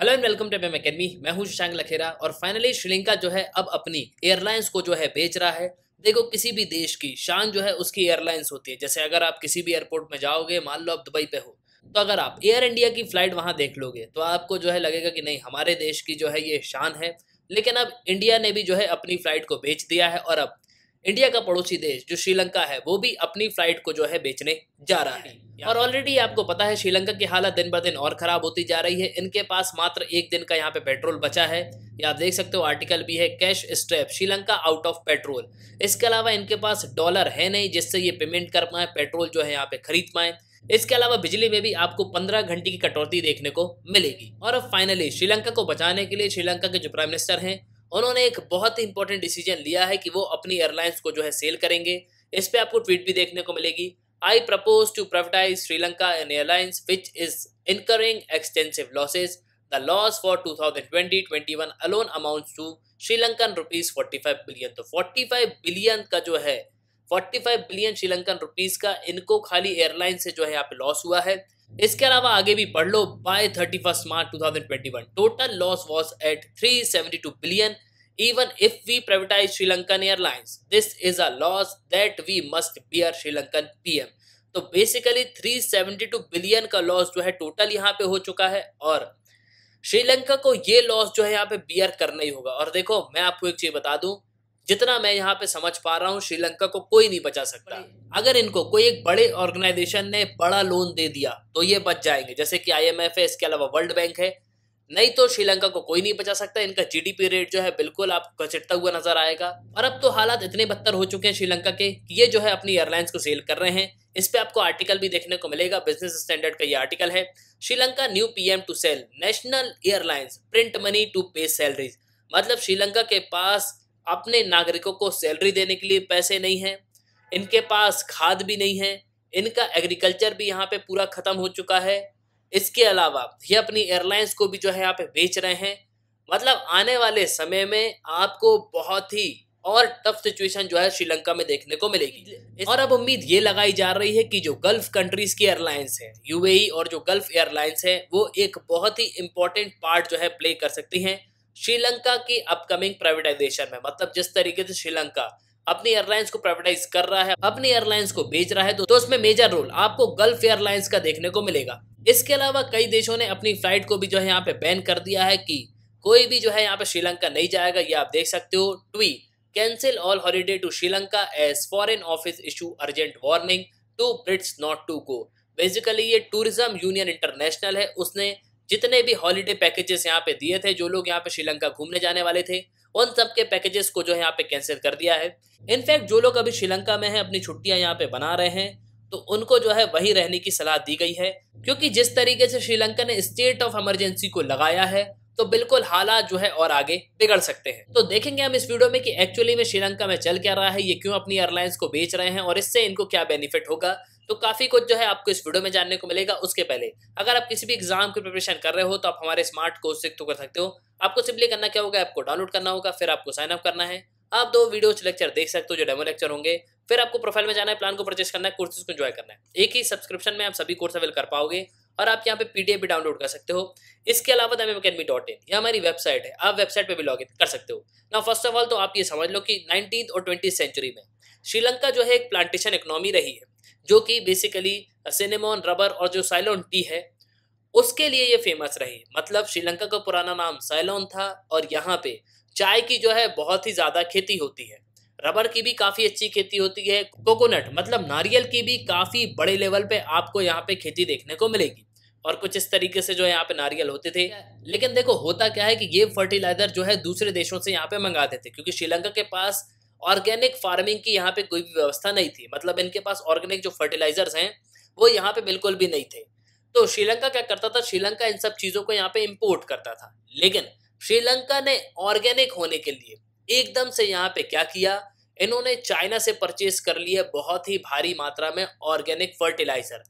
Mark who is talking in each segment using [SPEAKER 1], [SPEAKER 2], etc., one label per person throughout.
[SPEAKER 1] hello and welcome to M academy मैं हूं शशांक लखेरा और फाइनली श्रीलंका जो है अब अपनी एयरलाइंस को जो है बेच रहा है देखो किसी भी देश की शान जो है उसकी एयरलाइंस होती है जैसे अगर आप किसी भी एयरपोर्ट में जाओगे मान लो आप दुबई पे हो तो अगर आप एयर इंडिया की फ़्लाइट वहाँ देख लोगे तो आपको जो है लगेगा कि नहीं हमारे देश की जो है ये शान है लेकिन अब इंडिया ने भी जो है अपनी फ़्लाइट को बेच दिया है और अब इंडिया का पड़ोसी देश जो श्रीलंका है वो भी अपनी फ्लाइट को जो है बेचने जा रहा है और ऑलरेडी आपको पता है श्रीलंका की हालत दिन ब दिन और खराब होती जा रही है इनके पास मात्र एक दिन का यहाँ पे पेट्रोल बचा है या आप देख सकते हो आर्टिकल भी है cash strap Sri Lanka out of petrol इसके अलावा इनके पास डॉलर है नहीं जिससे ये पेमेंट कर पाए पेट्रोल जो है यहाँ पे खरीद पाए इसके अलावा बिजली में भी आपको 15 घंटे की कटौती देखने को मिलेगी और अब फाइनली श्रीलंका को बचाने के लिए श्रीलंका के जो प्राइम मिनिस्टर हैं उन्होंने एक बहुत ही इंपॉर्टेंट डिसीजन लिया है कि वो अपनी एयरलाइंस को जो है सेल करेंगे इस पर आपको ट्वीट भी देखने को मिलेगी I propose to privatize Sri Lanka an airlines which is incurring extensive losses the loss for twenty one alone amount to Sri Lankan rupees five billion तो फोर्टी फाइव बिलियन का जो है forty five billion Sri Lankan rupees का इनको खाली एयरलाइन से जो है यहाँ पे लॉस हुआ है इसके अलावा आगे भी पढ़ लो by thirty first March two thousand twenty one total loss was at three seventy two billion even if we privatize Sri Lankan airlines this is a loss that we must bear Sri Lankan Sri तो basically 372 billion का loss जो है total यहाँ पे हो चुका है और श्रीलंका को ये लॉस जो है यहाँ पे बियर करना ही होगा और देखो मैं आपको एक चीज बता दूं जितना मैं यहाँ पे समझ पा रहा हूँ श्रीलंका को कोई नहीं बचा सकता अगर इनको कोई एक बड़े ऑर्गेनाइजेशन ने बड़ा लोन दे दिया तो ये बच जाएंगे जैसे कि आईएमएफ है इसके अलावा वर्ल्ड बैंक है नहीं तो श्रीलंका को कोई नहीं बचा सकता इनका जीडीपी रेट जो है बिल्कुल आप घचटता हुआ नजर आएगा और अब तो हालात इतने बदतर हो चुके हैं श्रीलंका के ये जो है अपनी एयरलाइंस को सेल कर रहे हैं इस पे आपको आर्टिकल भी देखने को मिलेगा बिजनेस स्टैंडर्ड का ये आर्टिकल है Sri Lanka new PM to sell national airlines print money to pay salaries मतलब श्रीलंका के पास अपने नागरिकों को सैलरी देने के लिए पैसे नहीं हैं इनके पास खाद भी नहीं है इनका एग्रीकल्चर भी यहाँ पे पूरा ख़त्म हो चुका है इसके अलावा ये अपनी एयरलाइंस को भी जो है यहाँ पे बेच रहे हैं मतलब आने वाले समय में आपको बहुत ही और टफ सिचुएशन जो है श्रीलंका में देखने को मिलेगी और अब उम्मीद ये लगाई जा रही है कि जो गल्फ कंट्रीज की एयरलाइंस है यूएई और जो गल्फ एयरलाइंस है वो एक बहुत ही इंपॉर्टेंट पार्ट जो है प्ले कर सकती हैं श्रीलंका की अपकमिंग प्राइवेटाइजेशन में मतलब जिस तरीके से श्रीलंका अपनी एयरलाइंस को प्राइवेटाइज कर रहा है अपनी एयरलाइंस को बेच रहा है तो, तो उसमें मेजर रोल आपको गल्फ एयरलाइंस का देखने को मिलेगा इसके अलावा कई देशों ने अपनी फ्लाइट को भी जो है यहाँ पे बैन कर दिया है कि कोई भी जो है यहाँ पे श्रीलंका नहीं जाएगा ये आप देख सकते हो TUI cancel all holiday to Sri Lanka as foreign office issue urgent warning to Brits not to go basically ये टूरिज्म यूनियन इंटरनेशनल है उसने जितने भी हॉलीडे पैकेजेस यहाँ पे दिए थे जो लोग यहाँ पे श्रीलंका घूमने जाने वाले थे उन सब के पैकेजेस को जो है यहाँ पे कैंसिल कर दिया है इनफैक्ट जो लोग अभी श्रीलंका में हैं अपनी छुट्टियां यहाँ पे बना रहे हैं तो उनको जो है वही रहने की सलाह दी गई है क्योंकि जिस तरीके से श्रीलंका ने स्टेट ऑफ इमरजेंसी को लगाया है तो बिल्कुल हालात जो है और आगे बिगड़ सकते हैं तो देखेंगे हम इस वीडियो में कि एक्चुअली में श्रीलंका में चल क्या रहा है ये क्यों अपनी एयरलाइंस को बेच रहे हैं और इससे इनको क्या बेनिफिट होगा तो काफी कुछ जो है आपको इस वीडियो में जानने को मिलेगा उसके पहले अगर आप किसी भी एग्जाम की प्रिपरेशन कर रहे हो तो आप हमारे स्मार्ट कोर्स से तो कर सकते हो आपको सिंपली करना क्या होगा आपको डाउनलोड करना होगा फिर आपको साइन अप करना है आप दो वीडियो लेक्चर देख सकते हो जो डेमो लेक्चर होंगे फिर आपको प्रोफाइल में जाना है प्लान को परचेस करना है कोर्सेज को ज्वाइन करना है एक ही सब्सक्रिप्शन में आप सभी कोर्स अवेल कर पाओगे और आप यहाँ पे पीडीएफ भी डाउनलोड कर सकते हो इसके अलावा दमे अकेडमी डॉट इन यह हमारी वेबसाइट है आप वेबसाइट पे भी लॉग इन कर सकते हो ना फर्स्ट ऑफ ऑल तो आप ये समझ लो कि नाइनटीन और ट्वेंटी सेंचुरी में श्रीलंका जो है एक प्लांटेशन इकोनॉमी रही है जो कि बेसिकली सिनेमोन रबर और जो साइलोन टी है उसके लिए ये फेमस रही मतलब श्रीलंका का पुराना नाम साइलोन था और यहाँ पे चाय की जो है बहुत ही ज़्यादा खेती होती है रबर की भी काफ़ी अच्छी खेती होती है कोकोनट मतलब नारियल की भी काफ़ी बड़े लेवल पे आपको यहाँ पे खेती देखने को मिलेगी और कुछ इस तरीके से जो है यहाँ पे नारियल होते थे लेकिन देखो होता क्या है कि ये फर्टिलाइजर जो है दूसरे देशों से यहाँ पे मंगाते थे क्योंकि श्रीलंका के पास ऑर्गेनिक फार्मिंग की यहाँ पे कोई भी व्यवस्था नहीं थी मतलब इनके पास ऑर्गेनिक जो फर्टिलाइजर्स हैं वो यहाँ पे बिल्कुल भी नहीं थे तो श्रीलंका क्या करता था श्रीलंका इन सब चीज़ों को यहाँ पे इम्पोर्ट करता था लेकिन श्रीलंका ने ऑर्गेनिक होने के लिए एकदम से यहाँ पे क्या किया इन्होंने चाइना से परचेज कर लिया बहुत ही भारी मात्रा में ऑर्गेनिक फर्टिलाइजर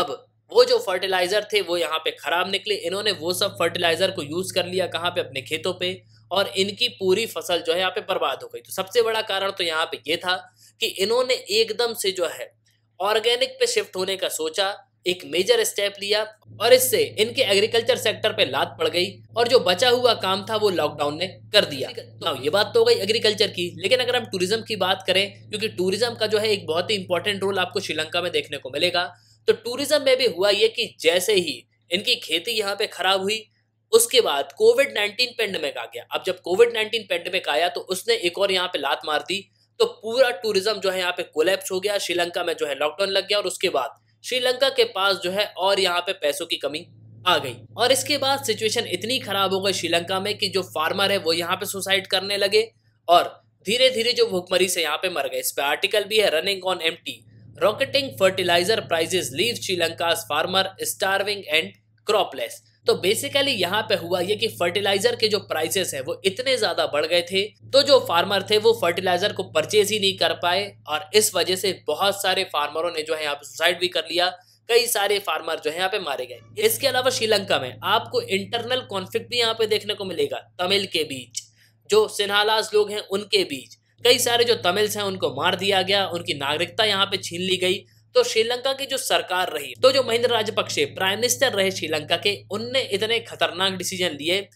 [SPEAKER 1] अब वो जो फर्टिलाइज़र थे वो यहाँ पे ख़राब निकले इन्होंने वो सब फर्टिलाइज़र को यूज़ कर लिया कहाँ पे अपने खेतों पे और इनकी पूरी फसल जो है यहाँ पे बर्बाद हो गई तो सबसे बड़ा कारण तो यहाँ पे ये था कि इन्होंने एकदम से जो है ऑर्गेनिक पे शिफ्ट होने का सोचा एक मेजर स्टेप लिया और इससे इनके एग्रीकल्चर सेक्टर पे लात पड़ गई और जो बचा हुआ काम था वो लॉकडाउन ने कर दिया तो हाँ, ये बात तो हो गई एग्रीकल्चर की लेकिन अगर हम टूरिज्म की बात करें क्योंकि टूरिज्म का जो है एक बहुत ही इंपॉर्टेंट रोल आपको श्रीलंका में देखने को मिलेगा तो टूरिज्म में भी हुआ ये कि जैसे ही इनकी खेती यहाँ पे खराब हुई उसके बाद कोविड नाइन्टीन पेंडेमिक आ गया अब जब कोविड नाइन्टीन पेंडेमिक आया तो उसने एक और यहाँ पे लात मार दी तो पूरा टूरिज्म जो है यहाँ पे कोलेप्स हो गया श्रीलंका में जो है लॉकडाउन लग गया और उसके बाद श्रीलंका के पास जो है और यहाँ पे पैसों की कमी आ गई और इसके बाद सिचुएशन इतनी खराब हो गई श्रीलंका में कि जो फार्मर है वो यहाँ पे सुसाइड करने लगे और धीरे धीरे जो भुखमरी से यहाँ पे मर गए इस पे आर्टिकल भी है running on M rocketing fertilizer prices leave Sri Lanka farmer starving and cropless तो बेसिकली यहाँ पे हुआ ये कि फर्टिलाइजर के जो प्राइसेस हैं वो इतने ज्यादा बढ़ गए थे तो जो फार्मर थे वो फर्टिलाइजर को परचेज ही नहीं कर पाए और इस वजह से बहुत सारे फार्मरों ने जो है यहाँ पे सुसाइड भी कर लिया कई सारे फार्मर जो है यहाँ पे मारे गए इसके अलावा श्रीलंका में आपको इंटरनल कॉन्फ्लिक्ट भी यहाँ पे देखने को मिलेगा तमिल के बीच जो सिन्हालास लोग हैं उनके बीच कई सारे जो तमिल्स हैं उनको मार दिया गया उनकी नागरिकता यहाँ पे छीन ली गई तो श्रीलंका की जो सरकार रही तो जो महिंद्र राजपक्षे प्राइम मिनिस्टर रहे श्रीलंका के उनने इतने खतरनाक डिसीजन लिए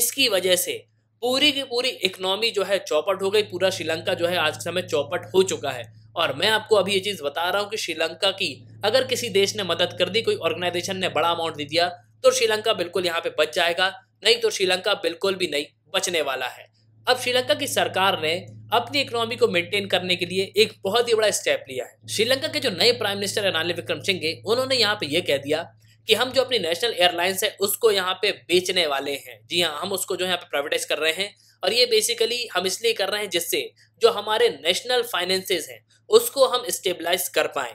[SPEAKER 1] इसकी वजह से पूरी की पूरी इकोनॉमी जो है चौपट हो गई पूरा श्रीलंका जो है आज के समय चौपट हो चुका है और मैं आपको अभी ये चीज़ बता रहा हूँ कि श्रीलंका की अगर किसी देश ने मदद कर दी कोई ऑर्गेनाइजेशन ने बड़ा अमाउंट दे दिया तो श्रीलंका बिल्कुल यहाँ पे बच जाएगा नहीं तो श्रीलंका बिल्कुल भी नहीं बचने वाला है अब श्रीलंका की सरकार ने अपनी इकोनॉमी को मेंटेन करने के लिए एक बहुत ही बड़ा स्टेप लिया है श्रीलंका के जो नए प्राइम मिनिस्टर अनाले विक्रम सिंघे उन्होंने यहाँ पे यह कह दिया कि हम जो अपनी नेशनल एयरलाइंस है उसको यहाँ पे बेचने वाले हैं जी हाँ हम उसको जो यहाँ पे प्राइवेटाइज कर रहे हैं और ये बेसिकली हम इसलिए कर रहे हैं जिससे जो हमारे नेशनल फाइनेंसेस हैं उसको हम स्टेबलाइज कर पाए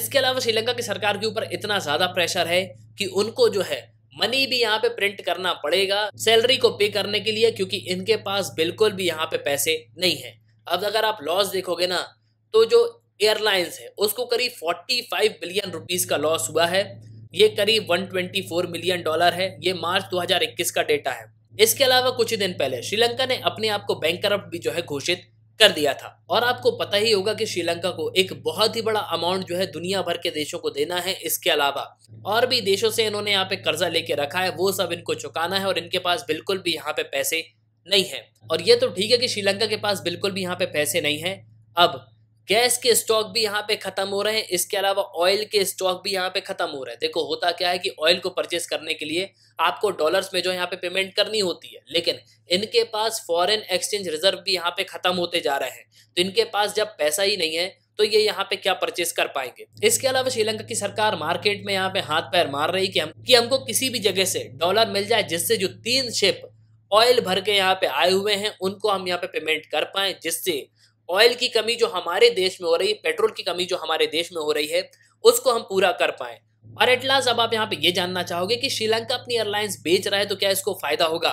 [SPEAKER 1] इसके अलावा श्रीलंका की सरकार के ऊपर इतना ज़्यादा प्रेशर है कि उनको जो है मनी भी यहाँ पे प्रिंट करना पड़ेगा सैलरी को पे करने के लिए क्योंकि इनके पास बिल्कुल भी यहाँ पे पैसे नहीं है अब अगर आप लॉस देखोगे ना तो जो एयरलाइंस है उसको करीब 45 बिलियन रुपीस का लॉस हुआ है ये करीब 124 मिलियन डॉलर है ये मार्च 2021 का डेटा है इसके अलावा कुछ ही दिन पहले श्रीलंका ने अपने आप को बैंक भी जो है घोषित कर दिया था और आपको पता ही होगा कि श्रीलंका को एक बहुत ही बड़ा अमाउंट जो है दुनिया भर के देशों को देना है इसके अलावा और भी देशों से इन्होंने यहाँ पे कर्जा लेके रखा है वो सब इनको चुकाना है और इनके पास बिल्कुल भी यहाँ पे पैसे नहीं है और ये तो ठीक है कि श्रीलंका के पास बिल्कुल भी यहाँ पे पैसे नहीं हैं अब गैस के स्टॉक भी यहाँ पे ख़त्म हो रहे हैं इसके अलावा ऑयल के स्टॉक भी यहाँ पे ख़त्म हो रहे हैं देखो होता क्या है कि ऑयल को परचेस करने के लिए आपको डॉलर्स में जो यहाँ पे पेमेंट करनी होती है लेकिन इनके पास फॉरेन एक्सचेंज रिजर्व भी यहाँ पे ख़त्म होते जा रहे हैं तो इनके पास जब पैसा ही नहीं है तो ये यहाँ पे क्या परचेस कर पाएंगे इसके अलावा श्रीलंका की सरकार मार्केट में यहाँ पे हाथ पैर मार रही कि हम कि हमको किसी भी जगह से डॉलर मिल जाए जिससे जो तीन शिप ऑयल भर के यहाँ पे आए हुए हैं उनको हम यहाँ पे पेमेंट कर पाए जिससे ऑयल की कमी जो हमारे देश में हो रही है पेट्रोल की कमी जो हमारे देश में हो रही है उसको हम पूरा कर पाए और लास्ट अब आप यहाँ पे ये जानना चाहोगे कि श्रीलंका अपनी एयरलाइंस बेच रहा है तो क्या इसको फायदा होगा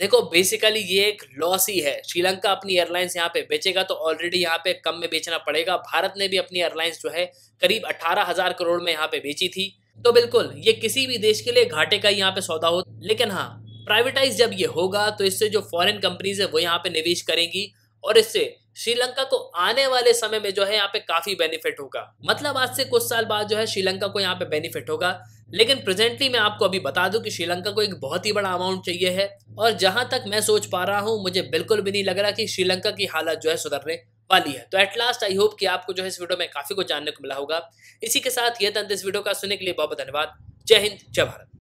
[SPEAKER 1] देखो बेसिकली ये एक लॉस ही है श्रीलंका अपनी एयरलाइंस यहाँ पे बेचेगा तो ऑलरेडी यहाँ पे कम में बेचना पड़ेगा भारत ने भी अपनी एयरलाइंस जो है करीब अठारह हजार करोड़ में यहाँ पे बेची थी तो बिल्कुल ये किसी भी देश के लिए घाटे का यहाँ पे सौदा हो लेकिन हाँ प्राइवेटाइज जब ये होगा तो इससे जो फॉरेन कंपनीज है वो यहाँ पे निवेश करेंगी और इससे श्रीलंका को आने वाले समय में जो है यहाँ पे काफी बेनिफिट होगा मतलब आज से कुछ साल बाद जो है श्रीलंका को यहाँ पे बेनिफिट होगा लेकिन प्रेजेंटली मैं आपको अभी बता दूं कि श्रीलंका को एक बहुत ही बड़ा अमाउंट चाहिए है और जहां तक मैं सोच पा रहा हूं मुझे बिल्कुल भी नहीं लग रहा कि श्रीलंका की हालत जो है सुधरने वाली है तो एट लास्ट आई होप कि आपको जो है इस वीडियो में काफी कुछ जानने को मिला होगा इसी के साथ ये तंत्र इस वीडियो का सुनने के लिए बहुत धन्यवाद जय हिंद जय भारत